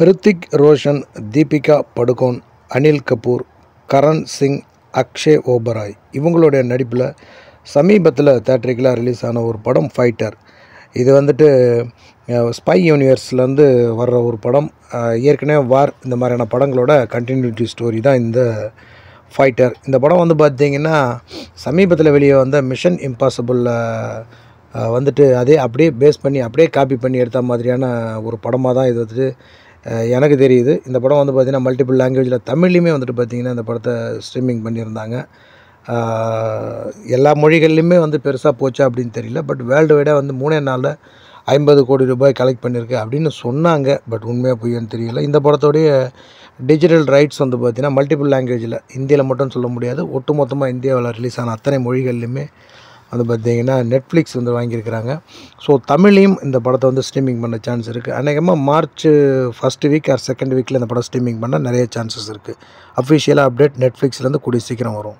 ஹிருத்திக் ரோஷன் தீபிகா படுகோன் அனில் கபூர் கரண் சிங் அக்ஷே ஓபராய் இவங்களுடைய நடிப்பில் சமீபத்தில் தேட்டரிக்கலாக ரிலீஸ் ஆன ஒரு படம் ஃபைட்டர் இது வந்துட்டு ஸ்பை யூனிவர்ஸ்லேருந்து வர்ற ஒரு படம் ஏற்கனவே வார் இந்த மாதிரியான படங்களோட கண்டினியூட்டி ஸ்டோரி தான் இந்த ஃபைட்டர் இந்த படம் வந்து பார்த்திங்கன்னா சமீபத்தில் வெளியே வந்த மிஷன் இம்பாசிபிளில் வந்துட்டு அதே அப்படியே பேஸ் பண்ணி அப்படியே காப்பி பண்ணி எடுத்த மாதிரியான ஒரு படமாக தான் இது வந்துட்டு எனக்கு தெரியுது இந்த படம் வந்து பார்த்திங்கன்னா மல்டிபிள் லாங்குவேஜில் தமிழ்லையுமே வந்துட்டு பார்த்திங்கன்னா இந்த படத்தை ஸ்ட்ரீமிங் பண்ணியிருந்தாங்க எல்லா மொழிகள்லையுமே வந்து பெருசாக போச்சா அப்படின்னு தெரியல பட் வேர்ல்டு வைடாக வந்து மூணே நாளில் ஐம்பது கோடி ரூபாய் கலெக்ட் பண்ணியிருக்கு அப்படின்னு சொன்னாங்க பட் உண்மையாக பொய்யான்னு தெரியல இந்த படத்தோடைய டிஜிட்டல் ரைட்ஸ் வந்து பார்த்திங்கன்னா மல்டிபிள் லாங்குவேஜில் இந்தியில் மட்டும் சொல்ல முடியாது ஒட்டுமொத்தமாக இந்தியாவில் ரிலீஸ் ஆன அத்தனை மொழிகள்லையுமே வந்து பார்த்திங்கன்னா நெட்ஃப்ளிக்ஸ் வந்து வாங்கியிருக்கிறாங்க ஸோ தமிழையும் இந்த படத்தை வந்து ஸ்ட்ரீமிங் பண்ண சான்ஸ் இருக்குது அநேகமாக March first week or second வீக்கில் இந்த படம் ஸ்ட்ரீமிங் பண்ண நிறைய சான்சஸ் இருக்குது அஃபிஷியலாக அப்டேட் நெட்ஃப்ளிக்ஸ்லேருந்து கூடிய சீக்கிரம் வரும்